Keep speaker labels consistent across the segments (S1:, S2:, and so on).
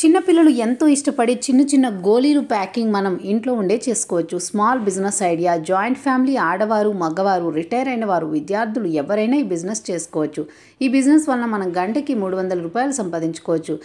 S1: చిన్నపిల్లలు ఎంతో ఇష్టపడి చిన్న చిన్న గోళీలు ప్యాకింగ్ మనం ఇంట్లో ఉండే చేసుకోవచ్చు small business idea joint family ఆడవారు మగవారు రిటైర్ అయిన వారు విద్యార్థులు ఎవరైనా ఈ బిజినెస్ చేసుకోవచ్చు ఈ బిజినెస్ వలన మనం గంటకి మూడు వందల రూపాయలు సంపాదించుకోవచ్చు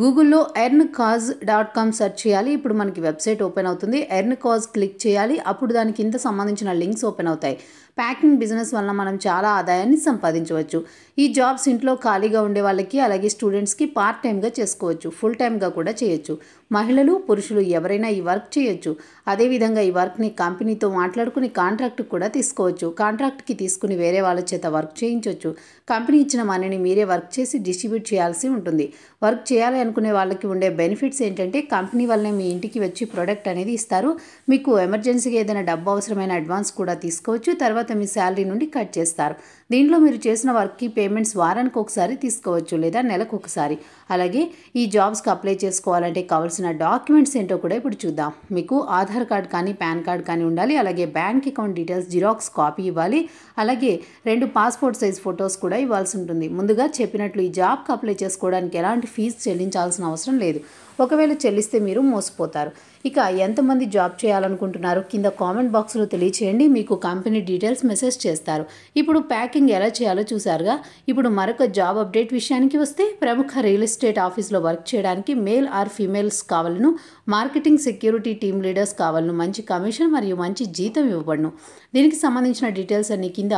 S1: గూగుల్లో ఎర్న్ కాజ్ డాట్ కామ్ సెర్చ్ చేయాలి ఇప్పుడు మనకి వెబ్సైట్ ఓపెన్ అవుతుంది ఎర్న్ కాజ్ క్లిక్ చేయాలి అప్పుడు దానికి ఇంత సంబంధించిన లింక్స్ ఓపెన్ అవుతాయి ప్యాకింగ్ బిజినెస్ వలన మనం చాలా ఆదాయాన్ని సంపాదించవచ్చు ఈ జాబ్స్ ఇంట్లో ఖాళీగా ఉండే వాళ్ళకి అలాగే స్టూడెంట్స్కి పార్ట్ టైమ్గా చేసుకోవచ్చు ఫుల్ టైం టైమ్గా కూడా చేయొచ్చు మహిళలు పురుషులు ఎవరైనా ఈ వర్క్ చేయొచ్చు అదేవిధంగా ఈ వర్క్ని కంపెనీతో మాట్లాడుకుని కాంట్రాక్ట్ కూడా తీసుకోవచ్చు కాంట్రాక్ట్కి తీసుకుని వేరే వాళ్ళ చేత వర్క్ చేయించవచ్చు కంపెనీ ఇచ్చిన మనీని మీరే వర్క్ చేసి డిస్ట్రిబ్యూట్ చేయాల్సి ఉంటుంది వర్క్ చేయాలి అనుకునే వాళ్ళకి ఉండే బెనిఫిట్స్ ఏంటంటే కంపెనీ వల్లనే మీ ఇంటికి వచ్చి ప్రోడక్ట్ అనేది ఇస్తారు మీకు ఎమర్జెన్సీగా ఏదైనా డబ్బు అవసరమైన అడ్వాన్స్ కూడా తీసుకోవచ్చు తర్వాత మీ శాలరీ నుండి కట్ చేస్తారు దీంట్లో మీరు చేసిన వర్క్కి పేమెంట్స్ వారానికి ఒకసారి తీసుకోవచ్చు లేదా నెలకు ఒకసారి అలాగే ఈ జాబ్స్కి అప్లై చేసుకోవాలంటే కావాల్సిన డాక్యుమెంట్స్ ఏంటో కూడా ఇప్పుడు చూద్దాం మీకు ఆధార్ కార్డ్ కానీ పాన్ కార్డ్ కానీ ఉండాలి అలాగే bank account details xerox copy ఇవ్వాలి అలాగే రెండు పాస్పోర్ట్ సైజ్ ఫొటోస్ కూడా ఇవ్వాల్సి ఉంటుంది ముందుగా చెప్పినట్లు ఈ జాబ్కి అప్లై చేసుకోవడానికి ఎలాంటి ఫీజు చెల్లించాల్సిన అవసరం లేదు ఒకవేళ చెల్లిస్తే మీరు మోసపోతారు ఇక ఎంతమంది జాబ్ చేయాలనుకుంటున్నారు కింద కామెంట్ బాక్స్లో తెలియచేయండి మీకు కంపెనీ డీటెయిల్స్ మెసేజ్ చేస్తారు ఇప్పుడు ప్యాకింగ్ ఎలా చేయాలో చూసారుగా ఇప్పుడు మరొక జాబ్ అప్డేట్ విషయానికి వస్తే ప్రముఖ రియల్ ఎస్టేట్ ఆఫీస్లో వర్క్ చేయడానికి మేల్ ఆర్ ఫీమేల్స్ కావాలను మార్కెటింగ్ సెక్యూరిటీ టీమ్ లీడర్స్ కావాలను మంచి కమిషన్ మరియు మంచి జీతం ఇవ్వబడును దీనికి సంబంధించిన డీటెయిల్స్ అన్ని కింద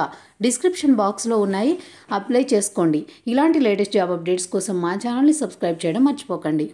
S1: డిస్క్రిప్షన్ బాక్స్లో ఉన్నాయి అప్లై చేసుకోండి ఇలాంటి లేటెస్ట్ జాబ్ అప్డేట్స్ కోసం మా ఛానల్ని సబ్స్క్రైబ్ చేయడం మర్చిపోకండి